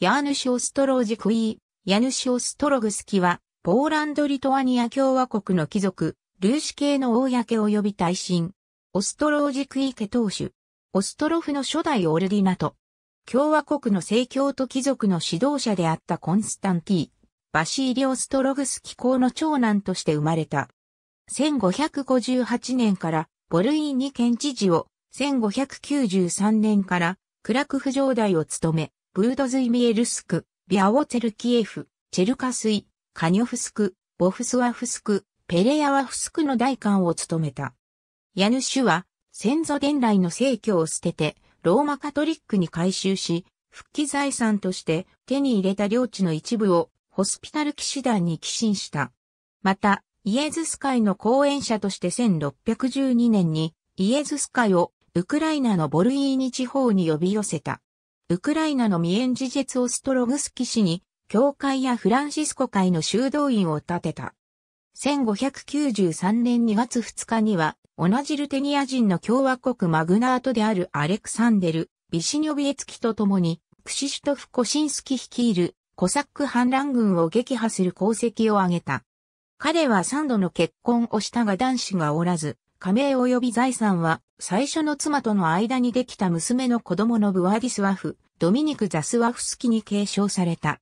ヤーヌシオストロージクイー、ヤヌシオストログスキは、ポーランド・リトアニア共和国の貴族、ルーシ系の公及び大臣、オストロージクイー家当主、オストロフの初代オルディナト、共和国の政教と貴族の指導者であったコンスタンティバシーリオ・ストログスキ公の長男として生まれた。1558年からボルイーニ県知事を、1593年からクラクフ城代を務め、ブードズイミエルスク、ビャオツェルキエフ、チェルカスイ、カニョフスク、ボフスワフスク、ペレヤワフスクの代官を務めた。ヤヌシュは、先祖伝来の聖教を捨てて、ローマカトリックに改修し、復帰財産として手に入れた領地の一部をホスピタル騎士団に寄進した。また、イエズス会の講演者として1612年にイエズス会をウクライナのボルイーニ地方に呼び寄せた。ウクライナのミエンジジェツオストログスキ氏に、教会やフランシスコ会の修道院を建てた。1593年2月2日には、同じルテニア人の共和国マグナートであるアレクサンデル、ビシニョビエツキと共に、クシシュトフ・コシンスキ率いるコサック反乱軍を撃破する功績を挙げた。彼は3度の結婚をしたが男子がおらず、加盟及び財産は最初の妻との間にできた娘の子供のブワディスワフ、ドミニク・ザスワフスキに継承された。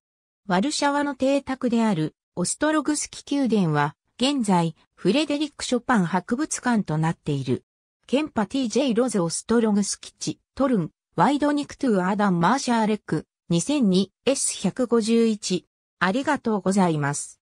ワルシャワの邸宅であるオストログスキ宮殿は、現在、フレデリック・ショパン博物館となっている。ケンパ TJ ロゼ・オストログスキ地、トルン、ワイドニクトゥ・アダン・マーシャーレック、2002S151。ありがとうございます。